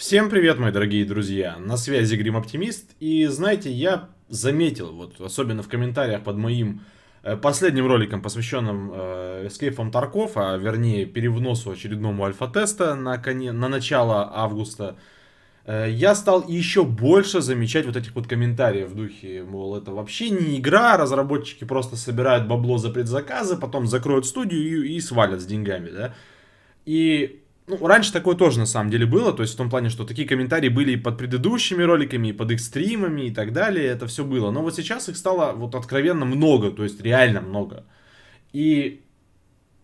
Всем привет, мои дорогие друзья! На связи Грим Оптимист, и знаете, я заметил, вот особенно в комментариях под моим э, последним роликом, посвященным э, Escape from Tarkov, а вернее перевносу очередному альфа-теста на, коне, на начало августа, э, я стал еще больше замечать вот этих вот комментариев в духе, мол, это вообще не игра, разработчики просто собирают бабло за предзаказы, потом закроют студию и, и свалят с деньгами, да? И ну, раньше такое тоже на самом деле было, то есть в том плане, что такие комментарии были и под предыдущими роликами, и под их стримами и так далее, это все было. Но вот сейчас их стало вот откровенно много, то есть реально много. И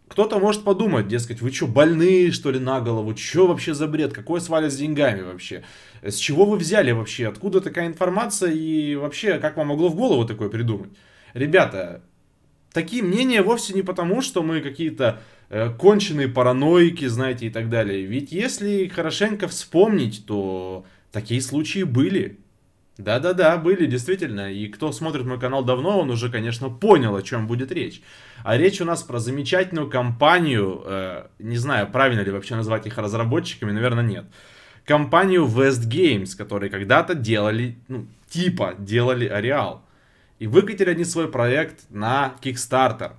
кто-то может подумать, дескать, вы что, больные, что ли, на голову? Что вообще за бред? Какой сваля с деньгами вообще? С чего вы взяли вообще? Откуда такая информация? И вообще, как вам могло в голову такое придумать? Ребята, такие мнения вовсе не потому, что мы какие-то э, конченые параноики, знаете, и так далее. Ведь если хорошенько вспомнить, то такие случаи были. Да-да-да, были, действительно. И кто смотрит мой канал давно, он уже, конечно, понял, о чем будет речь. А речь у нас про замечательную компанию, э, не знаю, правильно ли вообще назвать их разработчиками, наверное, нет. Компанию West Games, которые когда-то делали, ну, типа делали Ареал. И выкатили они свой проект на Kickstarter.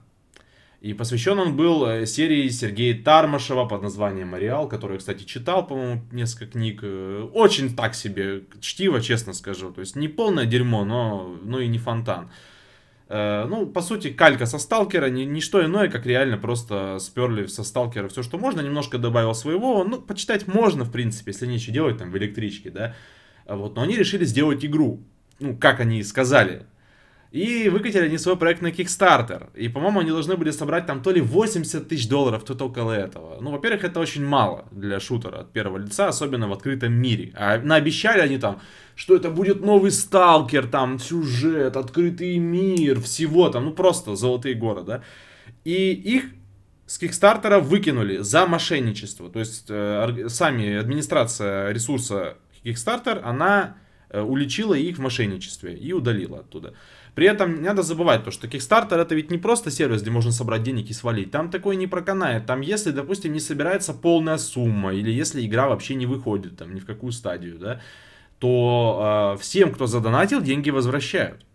И посвящен он был э, серии Сергея Тармашева под названием «Ареал», который, кстати, читал, по-моему, несколько книг. Э, очень так себе чтиво, честно скажу. То есть не полное дерьмо, но, но и не фонтан. Э, ну, по сути, калька со сталкера, не, не что иное, как реально просто сперли со сталкера все, что можно, немножко добавил своего. Ну, почитать можно, в принципе, если нечего делать там в электричке, да. Вот, но они решили сделать игру. Ну, как они и сказали, и выкатили они свой проект на Kickstarter. И, по-моему, они должны были собрать там то ли 80 тысяч долларов, то только около этого. Ну, во-первых, это очень мало для шутера от первого лица, особенно в открытом мире. А наобещали они там, что это будет новый сталкер, там, сюжет, открытый мир, всего там, ну, просто золотые горы, да. И их с Кикстартера выкинули за мошенничество. То есть, э, сами администрация ресурса Kickstarter, она Э, уличила их в мошенничестве и удалила оттуда. При этом не надо забывать то, что Kickstarter это ведь не просто сервис, где можно собрать денег и свалить. Там такое не проканает. Там если, допустим, не собирается полная сумма, или если игра вообще не выходит там ни в какую стадию, да, то э, всем, кто задонатил, деньги возвращают.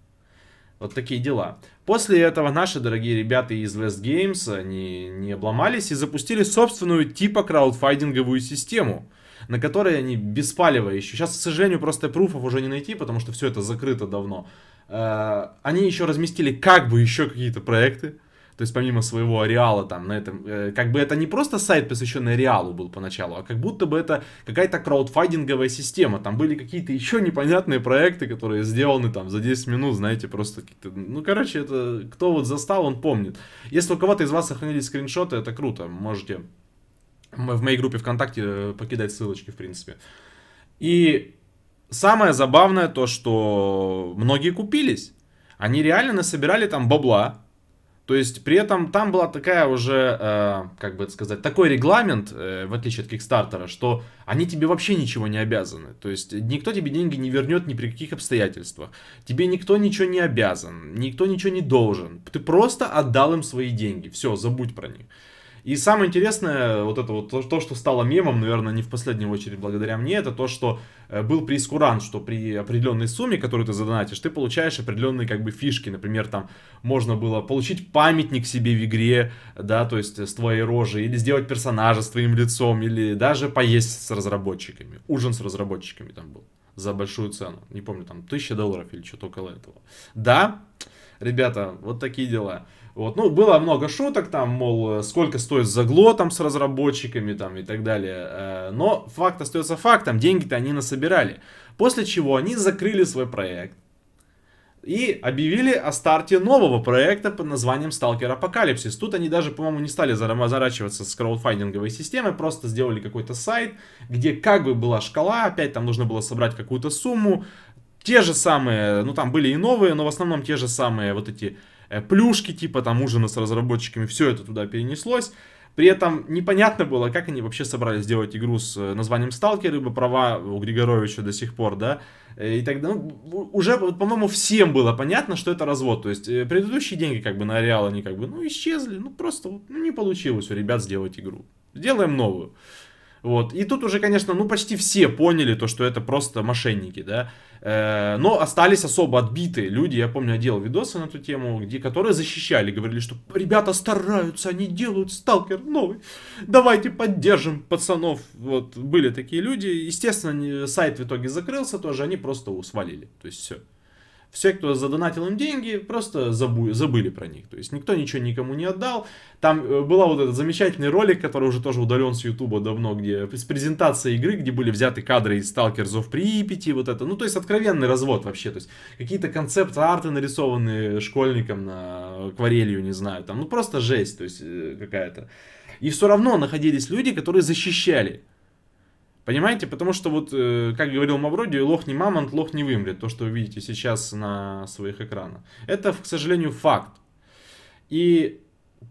Вот такие дела. После этого наши дорогие ребята из West Games, они не обломались и запустили собственную типа краудфайдинговую систему – на которые они беспалево еще. Сейчас, к сожалению, просто пруфов уже не найти, потому что все это закрыто давно. Э, они еще разместили как бы еще какие-то проекты. То есть помимо своего ареала там на этом, э, как бы это не просто сайт, посвященный ареалу был поначалу, а как будто бы это какая-то краудфандинговая система. Там были какие-то еще непонятные проекты, которые сделаны там за 10 минут, знаете, просто какие-то... Ну, короче, это кто вот застал, он помнит. Если у кого-то из вас сохранились скриншоты, это круто, можете в моей группе ВКонтакте э, покидать ссылочки, в принципе. И самое забавное то, что многие купились. Они реально насобирали там бабла. То есть при этом там была такая уже, э, как бы это сказать, такой регламент, э, в отличие от Кикстартера, что они тебе вообще ничего не обязаны. То есть никто тебе деньги не вернет ни при каких обстоятельствах. Тебе никто ничего не обязан, никто ничего не должен. Ты просто отдал им свои деньги. Все, забудь про них. И самое интересное, вот это вот то, что стало мемом, наверное, не в последнюю очередь благодаря мне, это то, что э, был прескурант, что при определенной сумме, которую ты задонатишь, ты получаешь определенные как бы фишки. Например, там можно было получить памятник себе в игре, да, то есть э, с твоей рожей, или сделать персонажа с твоим лицом, или даже поесть с разработчиками. Ужин с разработчиками там был за большую цену. Не помню, там, тысяча долларов или что-то около этого. Да, ребята, вот такие дела. Вот, ну, было много шуток там, мол, э, сколько стоит загло там с разработчиками там и так далее. Э, но факт остается фактом, деньги-то они насобирали. После чего они закрыли свой проект и объявили о старте нового проекта под названием Stalker Apocalypse. Тут они даже, по-моему, не стали заморачиваться с краудфандинговой системой, просто сделали какой-то сайт, где как бы была шкала, опять там нужно было собрать какую-то сумму, те же самые, ну там были и новые, но в основном те же самые вот эти Э, плюшки типа там ужина с разработчиками, все это туда перенеслось. При этом непонятно было, как они вообще собрались сделать игру с э, названием «Сталкер», ибо права у Григоровича до сих пор, да, э, и тогда, ну, уже, по-моему, всем было понятно, что это развод, то есть предыдущие деньги как бы на Ареал, они как бы, ну, исчезли, ну, просто ну, не получилось у ребят сделать игру, сделаем новую. Вот, и тут уже, конечно, ну, почти все поняли то, что это просто мошенники, да, Э, но остались особо отбитые люди. Я помню, я делал видосы на эту тему, где, которые защищали, говорили, что ребята стараются, они делают сталкер новый. Давайте поддержим пацанов. Вот были такие люди. Естественно, сайт в итоге закрылся тоже, они просто свалили. То есть все все, кто задонатил им деньги, просто забу- забыли про них. То есть никто ничего никому не отдал. Там э, была вот этот замечательный ролик, который уже тоже удален с Ютуба давно, где с презентацией игры, где были взяты кадры из Stalkers of Pripyat, вот это. Ну, то есть откровенный развод вообще. То есть какие-то концепт-арты нарисованные школьником на акварелью, не знаю, там. Ну, просто жесть, то есть э, какая-то. И все равно находились люди, которые защищали Понимаете, потому что вот, э, как говорил Мавроди, лох не мамонт, лох не вымрет. То, что вы видите сейчас на своих экранах. Это, к сожалению, факт. И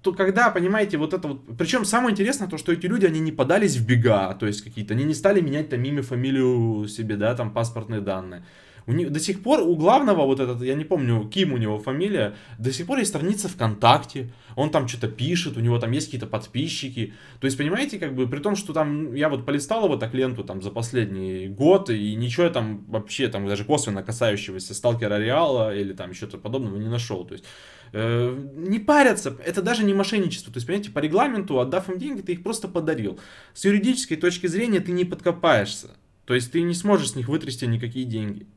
то когда, понимаете, вот это вот... Причем самое интересное то, что эти люди, они не подались в бега, то есть какие-то, они не стали менять там имя, фамилию себе, да, там паспортные данные. У них, до сих пор у главного вот этот, я не помню, Ким у него фамилия, до сих пор есть страница ВКонтакте, он там что-то пишет, у него там есть какие-то подписчики. То есть, понимаете, как бы, при том, что там, ну, я вот полистал его так ленту там за последний год, и ничего там вообще, там даже косвенно касающегося сталкера Реала или там еще что-то подобного не нашел. То есть, э, не парятся, это даже не мошенничество. То есть, понимаете, по регламенту, отдав им деньги, ты их просто подарил. С юридической точки зрения ты не подкопаешься. То есть ты не сможешь с них вытрясти никакие деньги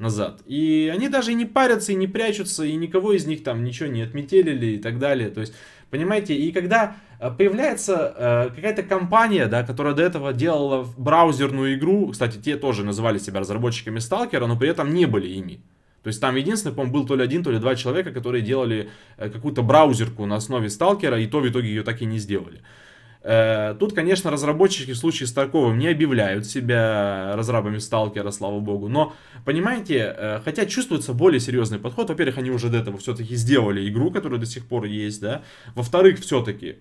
назад. И они даже не парятся, и не прячутся, и никого из них там ничего не отметелили и так далее. То есть, понимаете, и когда э, появляется э, какая-то компания, да, которая до этого делала браузерную игру, кстати, те тоже называли себя разработчиками сталкера, но при этом не были ими. То есть там единственный, по-моему, был то ли один, то ли два человека, которые делали э, какую-то браузерку на основе сталкера, и то в итоге ее так и не сделали. Э, тут, конечно, разработчики в случае с Тарковым не объявляют себя разрабами сталкера, слава богу. Но, понимаете, э, хотя чувствуется более серьезный подход. Во-первых, они уже до этого все-таки сделали игру, которая до сих пор есть, да. Во-вторых, все-таки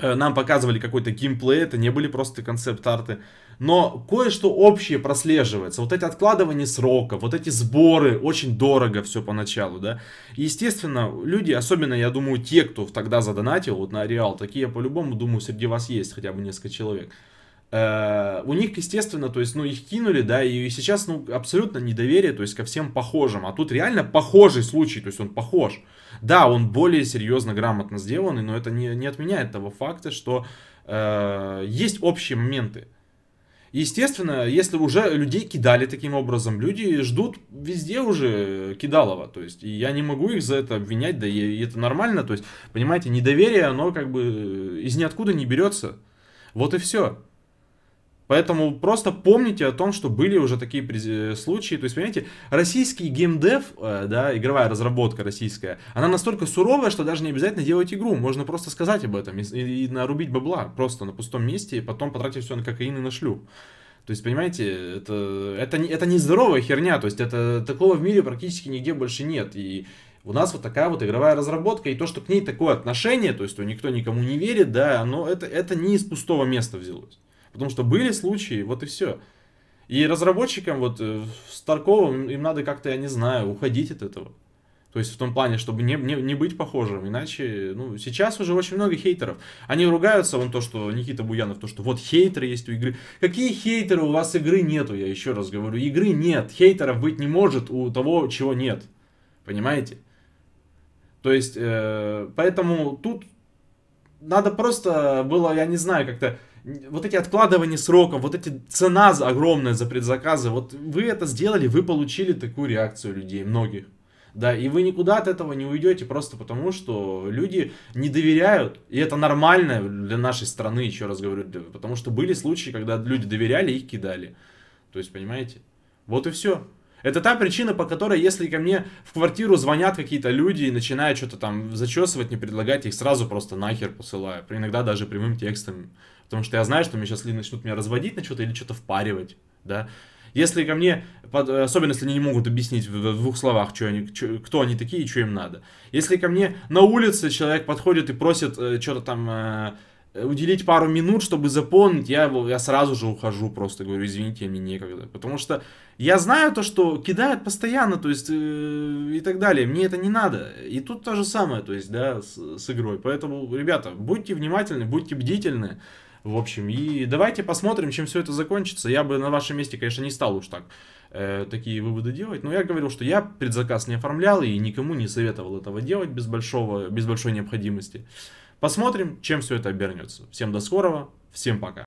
Э, нам показывали какой-то геймплей, это не были просто концепт-арты. Но кое-что общее прослеживается. Вот эти откладывания срока, вот эти сборы, очень дорого все поначалу, да. естественно, люди, особенно, я думаю, те, кто тогда задонатил вот на Реал, такие, я по-любому, думаю, среди вас есть хотя бы несколько человек – Э, у них, естественно, то есть, ну, их кинули, да, и сейчас, ну, абсолютно недоверие, то есть, ко всем похожим. А тут реально похожий случай, то есть, он похож. Да, он более серьезно, грамотно сделанный, но это не, не отменяет того факта, что э, есть общие моменты. Естественно, если уже людей кидали таким образом, люди ждут везде уже кидалова, то есть, и я не могу их за это обвинять, да и, и это нормально, то есть, понимаете, недоверие, оно как бы из ниоткуда не берется. Вот и все. Поэтому просто помните о том, что были уже такие случаи. То есть, понимаете, российский геймдев, э, да, игровая разработка российская, она настолько суровая, что даже не обязательно делать игру. Можно просто сказать об этом и, и нарубить бабла просто на пустом месте, и потом потратить все на кокаин и на шлюп. То есть, понимаете, это, это, это не здоровая херня, то есть это такого в мире практически нигде больше нет. И у нас вот такая вот игровая разработка, и то, что к ней такое отношение, то есть, что никто никому не верит, да, но это, это не из пустого места взялось. Потому что были случаи, вот и все. И разработчикам вот э, с Тарковым им надо как-то, я не знаю, уходить от этого. То есть в том плане, чтобы не, не, не быть похожим, иначе, ну, сейчас уже очень много хейтеров. Они ругаются, вон то, что Никита Буянов, то, что вот хейтеры есть у игры. Какие хейтеры? У вас игры нету, я еще раз говорю. Игры нет, хейтеров быть не может у того, чего нет. Понимаете? То есть, э, поэтому тут надо просто было, я не знаю, как-то вот эти откладывания сроков, вот эти цена огромная за предзаказы, вот вы это сделали, вы получили такую реакцию людей, многих. Да, и вы никуда от этого не уйдете, просто потому что люди не доверяют. И это нормально для нашей страны, еще раз говорю, потому что были случаи, когда люди доверяли и кидали. То есть, понимаете? Вот и все. Это та причина, по которой, если ко мне в квартиру звонят какие-то люди и начинают что-то там зачесывать, не предлагать, их сразу просто нахер посылаю. Иногда даже прямым текстом. Потому что я знаю, что мне сейчас ли начнут меня разводить на что-то или что-то впаривать, да. Если ко мне, э, особенно если они не могут объяснить в двух словах, что они, что, кто они такие и что им надо. Если ко мне на улице человек подходит и просит э, что-то там э, Э, уделить пару минут, чтобы заполнить, я, я сразу же ухожу, просто говорю, извините, мне некогда. Потому что я знаю то, что кидают постоянно, то есть, э, и так далее, мне это не надо. И тут то же самое, то есть, да, с, с игрой. Поэтому, ребята, будьте внимательны, будьте бдительны, в общем, и давайте посмотрим, чем все это закончится. Я бы на вашем месте, конечно, не стал уж так э, такие выводы делать, но я говорил, что я предзаказ не оформлял и никому не советовал этого делать без, большого, без большой необходимости. Посмотрим, чем все это обернется. Всем до скорого, всем пока.